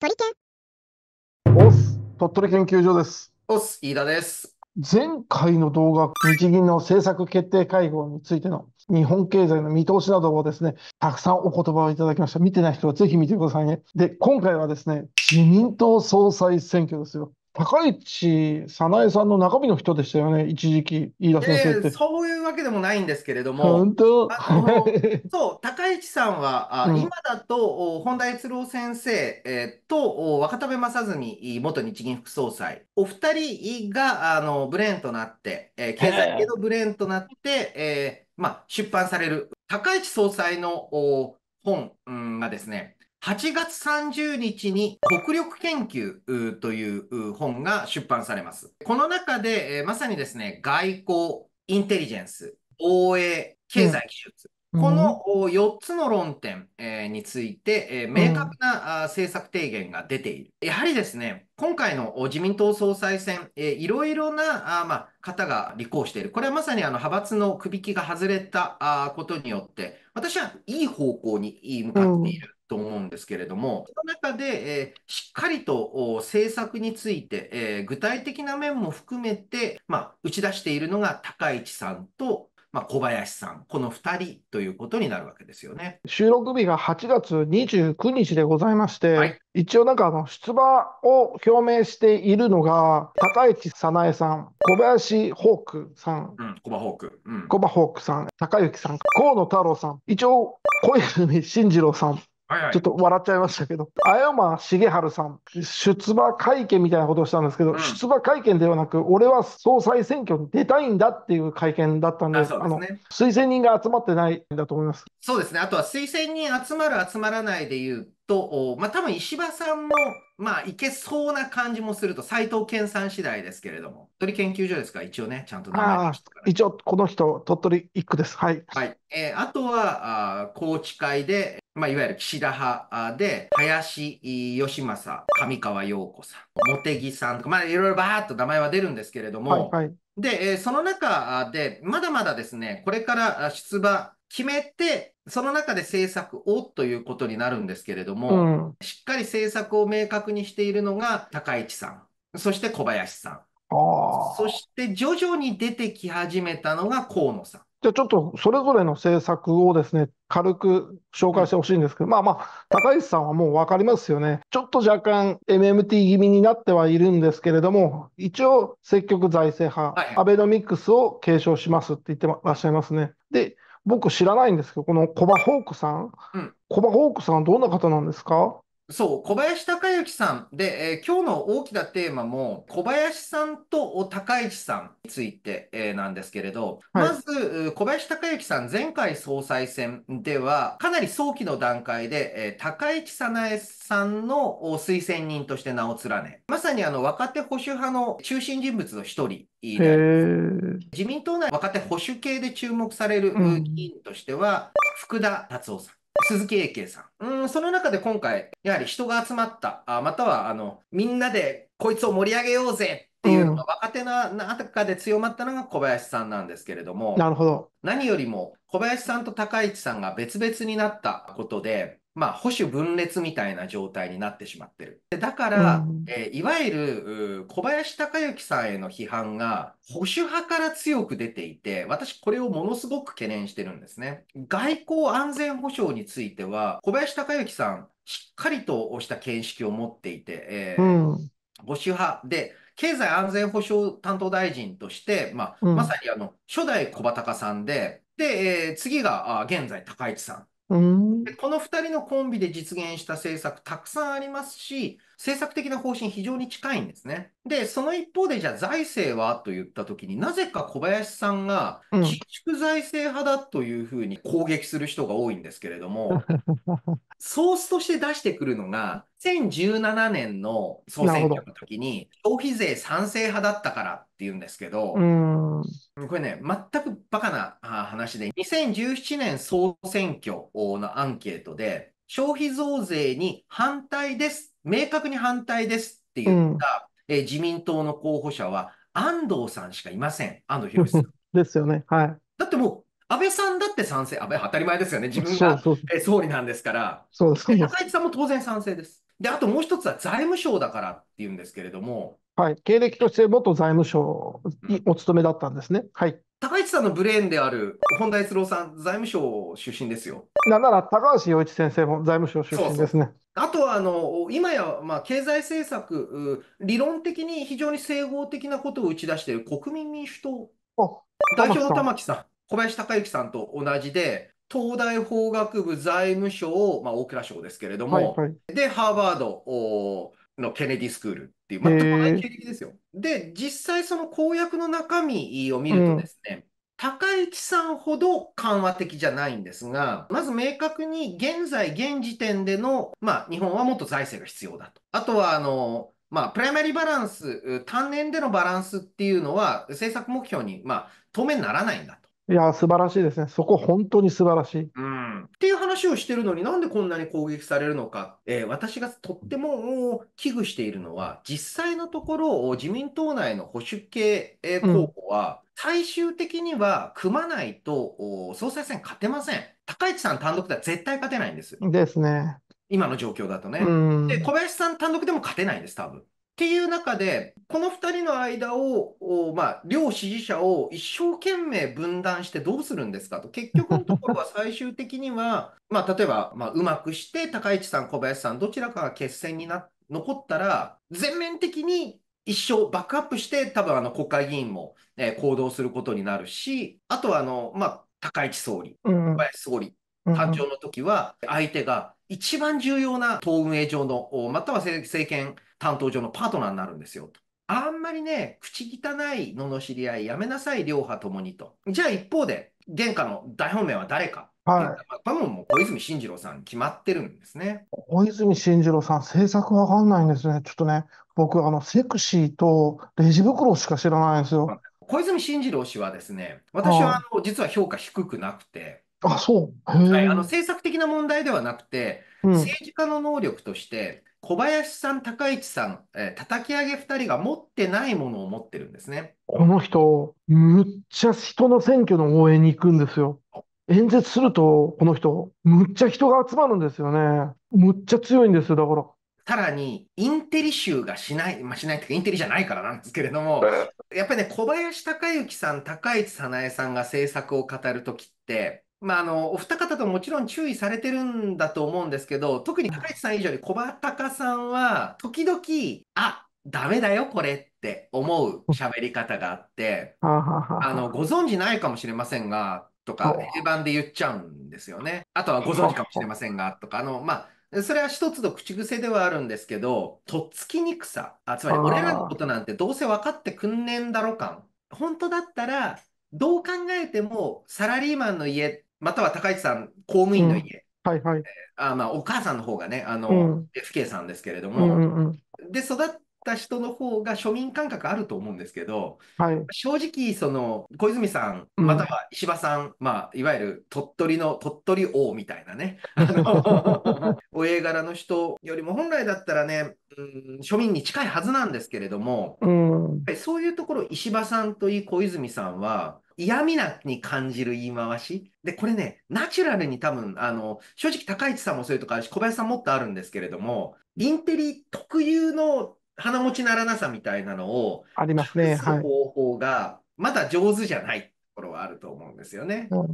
鳥研オス鳥取研究所ですオス飯田です前回の動画日銀の政策決定会合についての日本経済の見通しなどをですねたくさんお言葉をいただきました見てない人はぜひ見てくださいねで今回はですね自民党総裁選挙ですよ高市早苗さんの中身の人でしたよね、一時期、飯田先生って。そういうわけでもないんですけれども、本当 そう、高市さんは、あ今だと本田悦郎先生、えーと渡若田部正純元日銀副総裁、お二人があのブレーンとなって、えー経済系のブレーンとなって、えーまあ、出版される高市総裁のお本うんがですね、8月30日に国力研究という本が出版されます。この中で、えまさにですね、外交、インテリジェンス、防衛、経済技術、うん、この4つの論点、について、明確な、政策提言が出ている。やはりですね、今回の自民党総裁選、いろいろな方が立候補している。これはまさにあの派閥の首引きが外れたことによって、私はいい方向に向かっている。うんと思うんですけれども、その中で、えー、しっかりと政策について、えー、具体的な面も含めて、まあ、打ち出しているのが高市さんと、まあ、小林さん、この2人ということになるわけですよね収録日が8月29日でございまして、はい、一応なんかあの出馬を表明しているのが、高市早苗さん、小林ホークさん、うん、小林ホーク、うん、小林ホークさん、高幸さん、河野太郎さん、一応小泉進次郎さん、はいはい、ちょっと笑っちゃいましたけど、青山茂治さん、出馬会見みたいなことをしたんですけど、うん、出馬会見ではなく、俺は総裁選挙に出たいんだっていう会見だったんで、あ、ね、の推薦人が集まってないんだと思います。そうですね。あとは推薦人集まる、集まらないでいうと、まあ、多分石破さんも、まあ、いけそうな感じもすると、斎藤健さん次第ですけれども、鳥研究所ですか、一応ね、ちゃんと名前、一応、この人、鳥取1区です。はい。はい。えー、あとは、あ高知会で、まあ、いわゆる岸田派で、林義政、上川陽子さん、茂木さんとか、まあ、いろいろばーっと名前は出るんですけれども、はいはい、で、その中で、まだまだですね、これから出馬決めて、その中で政策をということになるんですけれども、うん、しっかり政策を明確にしているのが高市さん、そして小林さん、そして徐々に出てき始めたのが河野さん。じゃあちょっとそれぞれの政策をですね、軽く紹介してほしいんですけど、まあまあ、高市さんはもう分かりますよね。ちょっと若干 MMT 気味になってはいるんですけれども、一応積極財政派、アベノミクスを継承しますって言ってらっしゃいますね。で、僕知らないんですけど、このコバホークさん、うん、コバホークさんどんな方なんですかそう、小林孝之さんで、えー今日の大きなテーマも、小林さんと高市さんについて、えーなんですけれど、はいまず、小林孝之さん、前回総裁選では、かなり早期の段階で、えー高市早苗さんの推薦人として名を連ね、まさにあの若手保守派の中心人物の一人で、自民党内若手保守系で注目される議員としては、福田達夫さん。鈴木英慶さん。うん、その中で今回、やはり人が集まった、あまたは、あの、みんなでこいつを盛り上げようぜっていうのが若手の中で強まったのが小林さんなんですけれども、なるほど。何よりも小林さんと高市さんが別々になったことで、まあ、保守分裂みたいな状態になってしまってる。でだから、うん、えー、いわゆる小林隆之さんへの批判が保守派から強く出ていて、私これをものすごく懸念してるんですね。外交安全保障については、小林隆之さん、しっかりとした見識を持っていて、えー、うん、保守派で、経済安全保障担当大臣として、まあ、まさにあの、初代小畑さんで、で、えー、次が現在高市さん。でこの2人のコンビで実現した政策たくさんありますし、政策的な方針非常に近いんですね。で、その一方でじゃあ財政はと言った時になぜか小林さんがうん。緊縮財政派だというふうに攻撃する人が多いんですけれども、ソースとして出してくるのが、2017年の総なる選ほ挙ど。の時に消費税賛成派だったからっていうんですけど、これね、全くバカな話で、2017年総選挙のアンケートで、消費増税に反対です、明確に反対ですって言った、うん、え自民党の候補者は、安藤さんしかいません、安藤博さん。ですよね。はい。だってもう、安倍さんだって賛成、安倍当たり前ですよね、自分がえ総理なんですから。そうですね。高市さんも当然賛成です。で、あともう一つは財務省だからっていうんですけれども、はい、経歴として元財務省にお勤めだったんですね。はい、高市さんのブレーンである本田一郎さん、財務省出身ですよ。なんなら高橋洋一先生も財務省出身ですね。そうそうあとはあの今やまあ経済政策、理論的に非常に整合的なことを打ち出している国民民主党、代表の玉木さん、小林孝之さんと同じで、東大法学部財務省、まあ、大蔵省ですけれども、はいはい、で、ハーバードのケネディスクール、っていう、全く同じ経歴ですよ。で、実際その公約の中身を見るとですね、うん、高市さんほど緩和的じゃないんですが、まず明確に現在、現時点での、まあ、日本はもっと財政が必要だと。あとは、あの、まあ、プライマリーバランス、単年でのバランスっていうのは、政策目標に、まあ、当面ならないんだと。いや、素晴らしいですね。そこ、本当に素晴らしい。うん。っていう話をしてるのになんでこんなに攻撃されるのか。えー、私がとっても危惧しているのは、実際のところ、自民党内の保守系候補は、最終的には組まないと、総裁選勝てません。高市さん単独では絶対勝てないんです。ですね。今の状況だとね。で、小林さん単独でも勝てないんです、多分。っていう中で、この2人の間を、まあ、両支持者を一生懸命分断してどうするんですかと、結局のところは 最終的には、まあ、例えば、まあ、うまくして、高市さん、小林さん、どちらかが決戦にな残ったら、全面的に一生バックアップして、多分あの国会議員も、え行動することになるし、あとはあの、まあ、高市総理、小林総理、誕生の時は、相手が一番重要な党運営上の、または政権、担当上のパートナーになるんですよと。あんまりね、口汚い罵り合いやめなさい、両派ともにと。じゃあ一方で、殿下の大本命は誰か。はい。多分もう小泉進次郎さん決まってるんですね。小泉進次郎さん、政策わかんないんですね。ちょっとね、僕、あの、セクシーとレジ袋しか知らないんですよ。小泉進次郎氏はですね、私はあの実は評価低くなくて、あ、そう。はい、あの政策的な問題ではなくて、うん政治家の能力として、小林さん、高市さん、えー、叩き上げ2人が持ってないものを持ってるんですね。この人、むっちゃ人の選挙の応援に行くんですよ。演説すると、この人、むっちゃ人が集まるんですよね。むっちゃ強いんですよ、だから。さらに、インテリ集がしない、まあ、しないというか、インテリじゃないからなんですけれども、やっぱりね、小林隆之さん、高市早苗さんが政策を語るときって、まあ、あの、お二方ともちろん注意されてるんだと思うんですけど、特に高市さん以上に小葉隆さんは、時々、あ、ダメだよ、これって思う喋り方があって、あの、ご存知ないかもしれませんが、とか、定番で言っちゃうんですよね。あとはご存知かもしれませんが、とか、あの、まあ、それは一つの口癖ではあるんですけど、とっつきにくさ。あ、つまり、俺らのことなんてどうせ分かってくんねえんだろ感。本当だったら、どう考えてもサラリーマンの家または高市さん、公務員の家。はいはい。あまあ、お母さんの方がね、あの、FK さんですけれども、で、育った人の方が庶民感覚あると思うんですけど、はい、正直、その、小泉さん、または石破さん、まあ、いわゆる鳥取の、鳥取王みたいなね、お絵柄の人よりも本来だったらね、うん、庶民に近いはずなんですけれども、そういうところ、石破さんといい小泉さんは、嫌味なに感じる言い回し。で、これね、ナチュラルに多分、あの、正直高市さんもそういうとこあるし、小林さんもっとあるんですけれども、インテリ特有の鼻持ちならなさみたいなのを、ありますね。はい。方法が、まだ上手じゃないところはあると思うんですよね。うん、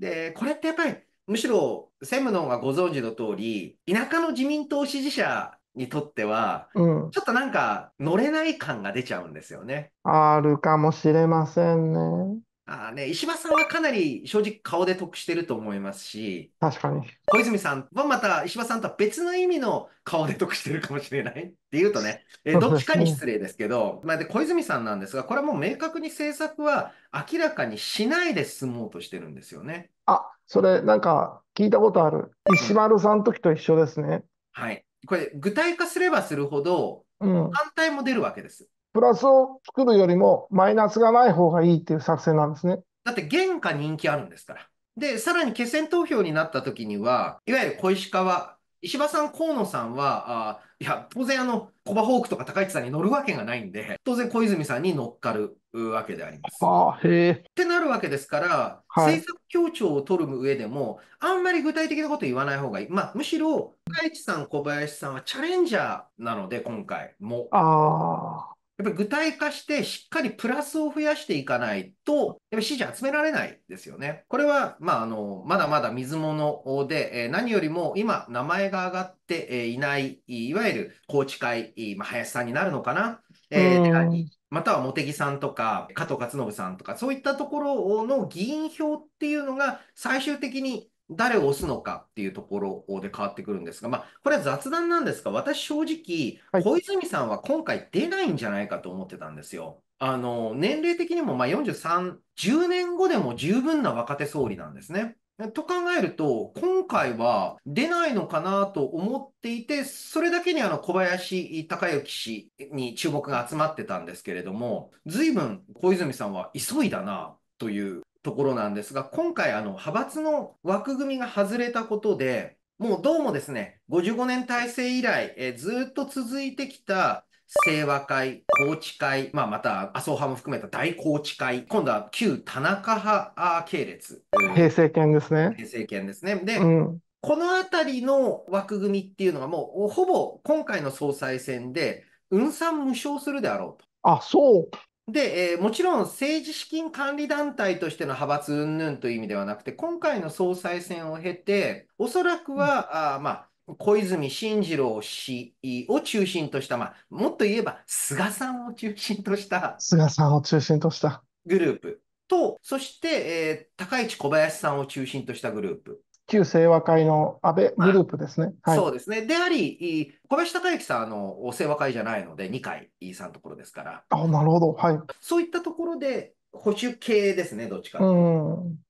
で、これってやっぱり、むしろ、専務の方がご存知の通り、田舎の自民党支持者にとっては、うん、ちょっとなんか乗れない感が出ちゃうんですよね。あるかもしれませんね。あね、石破さんはかなり正直顔で得してると思いますし、確かに。小泉さんはまた石破さんとは別の意味の顔で得してるかもしれない っていうとね、えどっちかに失礼ですけど、まあ、で小泉さんなんですが、これはもう明確に政策は明らかにしないで進もうとしてるんですよね。あ、それなんか聞いたことある。石丸さんの時と一緒ですね。はい。これ具体化すればするほど、反対も出るわけです。プラスを作るよりもマイナスがない方がいいっていう作戦なんですね。だって原価人気あるんですから。で、さらに決選投票になった時には、いわゆる小石川、石破さん、河野さんは、あいや、当然あの、コバホークとか高市さんに乗るわけがないんで、当然小泉さんに乗っかるわけであります。あへってなるわけですから、はい、政策協調を取る上でも、あんまり具体的なこと言わない方がいい。まあ、むしろ、高市さん、小林さんはチャレンジャーなので、今回も。ああ。やっぱり具体化してしっかりプラスを増やしていかないと、やっぱり支持集められないですよね。これは、まあ、あの、まだまだ水物で、え何よりも今名前が上がっていない、いわゆる宏池会、まあ、林さんになるのかな、えー、または茂木さんとか加藤勝信さんとか、そういったところの議員票っていうのが最終的に誰を押すのかっていうところで変わってくるんですが、まあ、これは雑談なんですが、私正直、小泉さんは今回出ないんじゃないかと思ってたんですよ。あの、年齢的にもまあ43、10年後でも十分な若手総理なんですね。と考えると、今回は出ないのかなと思っていて、それだけにあの小林隆之氏に注目が集まってたんですけれども、随分小泉さんは急いだなというところなんですが、今回、あの、派閥の枠組みが外れたことで、もうどうもですね、55年体制以来、えずっと続いてきた清和会、高知会、まあ、また麻生派も含めた大高知会、今度は旧田中派系列。平成権ですね。平成権ですね。で、うん、このあたりの枠組みっていうのはもうほぼ今回の総裁選で、運算無償するであろうと。あ、そうで、えー、もちろん政治資金管理団体としての派閥云々という意味ではなくて、今回の総裁選を経て、おそらくは、あまあ、小泉進次郎氏を中心とした、まあ、もっと言えば菅さんを中心とした。菅さんを中心とした。グループと、そして、えー、高市小林さんを中心としたグループ。旧清和会の安倍グループですね。まあ、はい、そうですね。であり、小林孝之さん、あの、清和会じゃないので、2回さんところですから。あ、なるほど。はい。そういったところで、保守系ですね、どっちか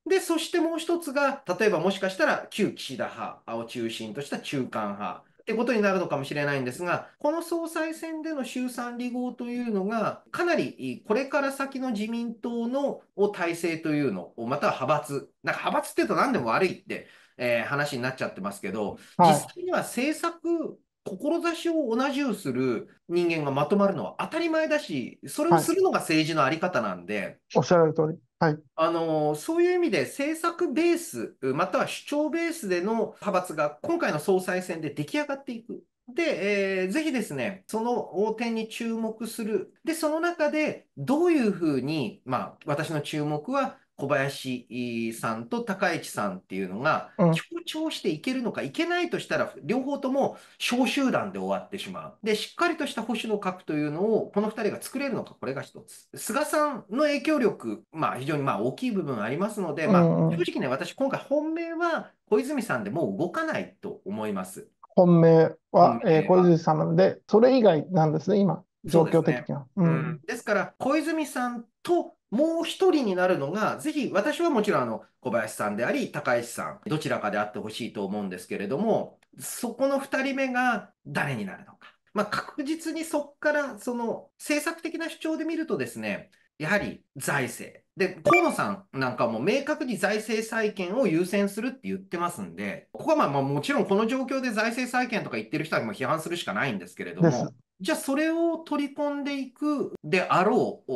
で、そしてもう一つが、例えばもしかしたら旧岸田派を中心とした中間派ってことになるのかもしれないんですが、この総裁選での衆参離合というのが、かなりこれから先の自民党の体制というのを、または派閥、なんか派閥って言うと何でも悪いって、えー、話になっちゃってますけど、はい、実際には政策、志を同じうする人間がまとまるのは当たり前だし、それをするのが政治のあり方なんで、はい、おっしゃられる通り。はい、あのそういう意味で政策ベース、または主張ベースでの派閥が今回の総裁選で出来上がっていく。で、えー、ぜひですね、その点に注目する。で、その中でどういうふうに、まあ、私の注目は小林さんと高市さんっていうのが、協調していけるのか、いけないとしたら、両方とも小集団で終わってしまう。で、しっかりとした保守の核というのを、この二人が作れるのか、これが一つ。菅さんの影響力、まあ、非常にまあ大きい部分ありますので、まあ、正直ね、私、今回本命は小泉さんでもう動かないと思います。本命は本、命はえー小泉さんなので、それ以外なんですね、今、状況的には。うんんですから、小泉さんともう一人になるのが、ぜひ私はもちろんあの小林さんであり、高石さん、どちらかであってほしいと思うんですけれども、そこの2人目が誰になるのか。まあ、確実にそこからその政策的な主張で見るとですね、やはり財政。で、河野さんなんかも明確に財政再建を優先するって言ってますんで、ここはまあもちろんこの状況で財政再建とか言ってる人はもう批判するしかないんですけれども、じゃあそれを取り込んでいくであろう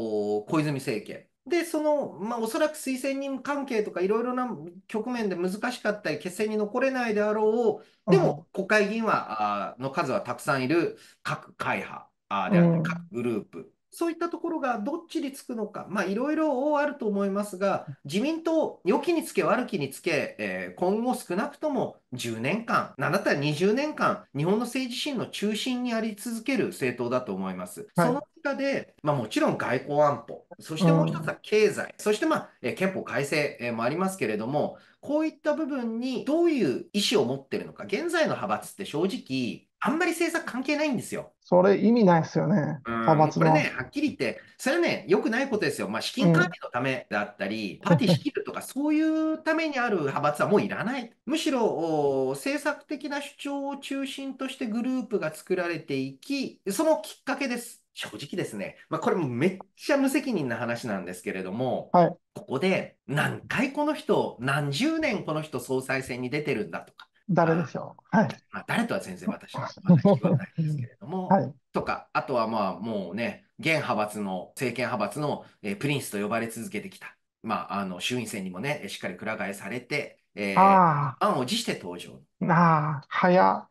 小泉政権。で、その、まあ、おそらく推薦人関係とかいろいろな局面で難しかったり、決戦に残れないであろう、でも国会議員は、あの数はたくさんいる各会派であったり、各グループそういったところがどっちにつくのか、いろいろあると思いますが、自民党、良きにつけ悪きにつけ、えー、今後少なくとも10年間、なんだったら20年間、日本の政治シーンの中心にあり続ける政党だと思います。はい、その中で、まあ、もちろん外交安保、そしてもう一つは経済、うん、そして、まあえー、憲法改正もありますけれども、こういった部分にどういう意思を持ってるのか、現在の派閥って正直、あんまり政策関係ないんですよ。それ意味ないですよね、派閥これね、はっきり言って、それはね、よくないことですよ。まあ、資金管理のためだったり、うん、パーティー仕切るとか、そういうためにある派閥はもういらない。むしろ、政策的な主張を中心としてグループが作られていき、そのきっかけです。正直ですね、まあ、これもめっちゃ無責任な話なんですけれども、はい、ここで何回この人、何十年この人総裁選に出てるんだとか、誰でしょう。はい。まあ、誰とは全然私はこないんですけれども、はい、とか、あとはまあもうね、現派閥の、政権派閥の、えー、プリンスと呼ばれ続けてきた。まあ、あの、衆院選にもね、しっかりくら替えされて、えー、ああ。案を辞して登場。ああ、早。は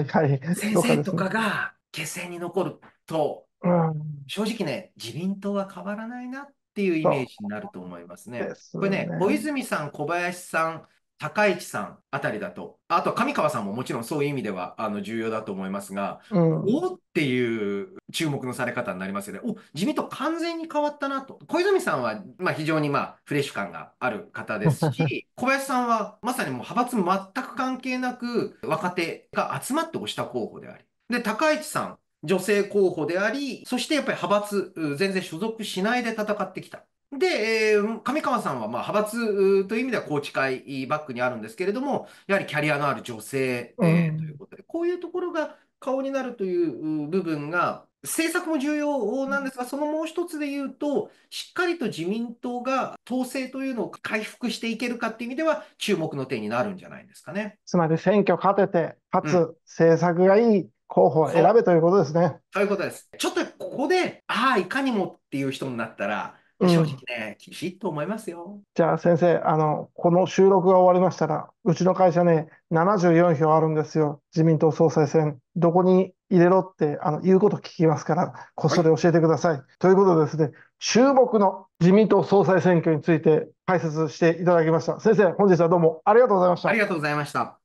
いはい。先生とかが決戦に残ると、うん、正直ね、自民党は変わらないなっていうイメージになると思いますね。すねこれね、小泉さん、小林さん、高市さんあたりだと、あと上川さんももちろんそういう意味ではあの重要だと思いますが、うん、おっていう注目のされ方になりますよね。お自民党完全に変わったなと。小泉さんは、まあ、非常に、まあ、フレッシュ感がある方ですし、小林さんはまさにもう派閥全く関係なく、若手が集まって推した候補であり。で、高市さん、女性候補であり、そしてやっぱり派閥、全然所属しないで戦ってきた。で、えー、上川さんは、ま派閥という意味では、宏池会バックにあるんですけれども、やはりキャリアのある女性、えー、ということで、こういうところが顔になるという部分が、政策も重要なんですが、そのもう一つで言うと、しっかりと自民党が統制というのを回復していけるかっていう意味では、注目の点になるんじゃないですかね。つまり選挙勝てて、かつ政策がいい候補を選べということですね。ということです。ちょっとここで、ああ、いかにもっていう人になったら、正直ね、厳しいと思いますよ。じゃあ先生、あの、この収録が終わりましたら、うちの会社ね、74票あるんですよ。自民党総裁選。どこに入れろって、あの、言うこと聞きますから、こっそり教えてください。ということでですね、注目の自民党総裁選挙について解説していただきました。先生、本日はどうもありがとうございました。ありがとうございました。